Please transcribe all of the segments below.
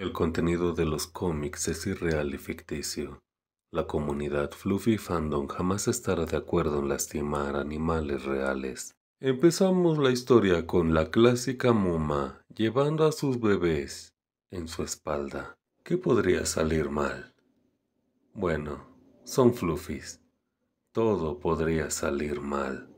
El contenido de los cómics es irreal y ficticio. La comunidad Fluffy Fandom jamás estará de acuerdo en lastimar animales reales. Empezamos la historia con la clásica Muma llevando a sus bebés en su espalda. ¿Qué podría salir mal? Bueno, son Fluffys. Todo podría salir mal.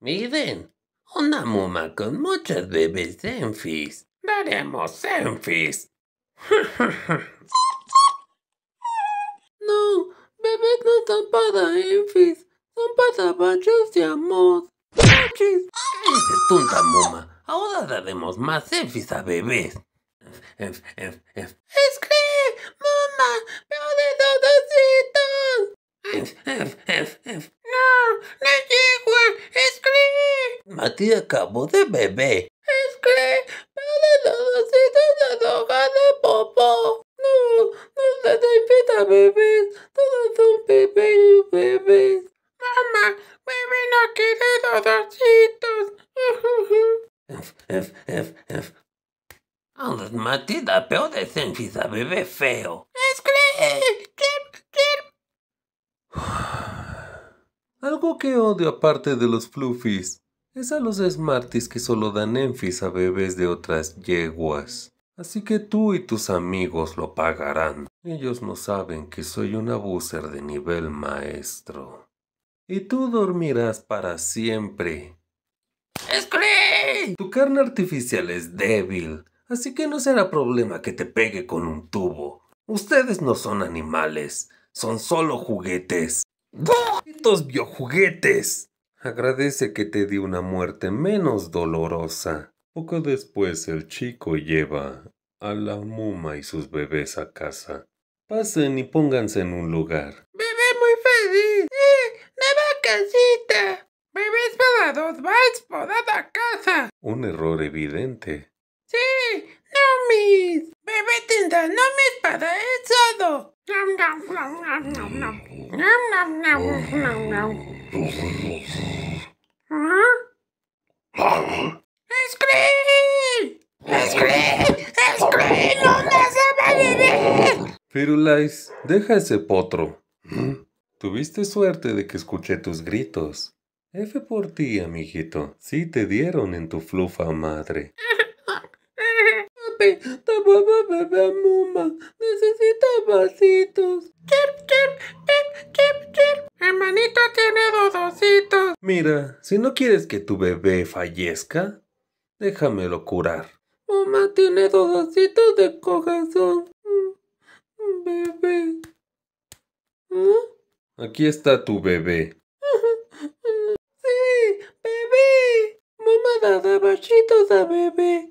Miren, una Muma con muchos bebés enfis seremos Enfis. no, bebés no son para Enfis, son para bachos de amor. ¿Qué dices, tonta Ahora daremos más Enfis a bebés. Es ¡Mamá! ¡Me pero de todos ¡No, no llego! ¡Es que! Mati acabó de beber ¡Es que! papá. No, no te a bebés. Todos son bebés, bebés. Mamá, me no a los ositos. es matida, peor de a bebé feo. Es que... Algo que odio aparte de los fluffies es a los smarties que solo dan enfis a bebés de otras yeguas. Así que tú y tus amigos lo pagarán. Ellos no saben que soy un abuser de nivel maestro. Y tú dormirás para siempre. ¡Scree! Tu carne artificial es débil, así que no será problema que te pegue con un tubo. Ustedes no son animales, son solo juguetes. ¡Estos biojuguetes! Agradece que te di una muerte menos dolorosa. Poco después el chico lleva a la muma y sus bebés a casa. Pasen y pónganse en un lugar. Bebé muy feliz. ¡Sí! ¡Eh! ¡Nueva casita! Bebés para dos vais por a casa. Un error evidente. Sí, no Bebé tendrá nomis para el sodo. Firulais, deja ese potro. Tuviste suerte de que escuché tus gritos. F por ti, amiguito. Sí te dieron en tu flufa madre. Papi, muma. Necesito vasitos. Chirp, chirp, chirp, chirp, chirp. Hermanito tiene dos Mira, si no quieres que tu bebé fallezca, déjamelo curar. Mamá tiene dos de corazón bebé. ¿Mm? Aquí está tu bebé. sí, bebé. Mamá da bachitos a bebé.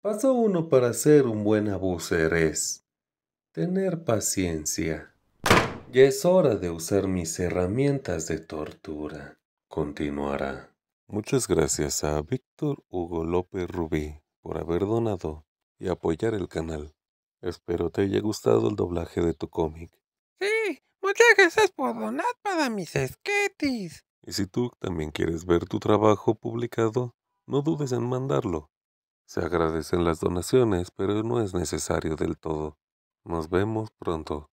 Paso uno para ser un buen abuser tener paciencia. Ya es hora de usar mis herramientas de tortura. Continuará. Muchas gracias a Víctor Hugo López Rubí por haber donado y apoyar el canal. Espero te haya gustado el doblaje de tu cómic. Sí, muchas pues gracias por donar para mis esquetis. Y si tú también quieres ver tu trabajo publicado, no dudes en mandarlo. Se agradecen las donaciones, pero no es necesario del todo. Nos vemos pronto.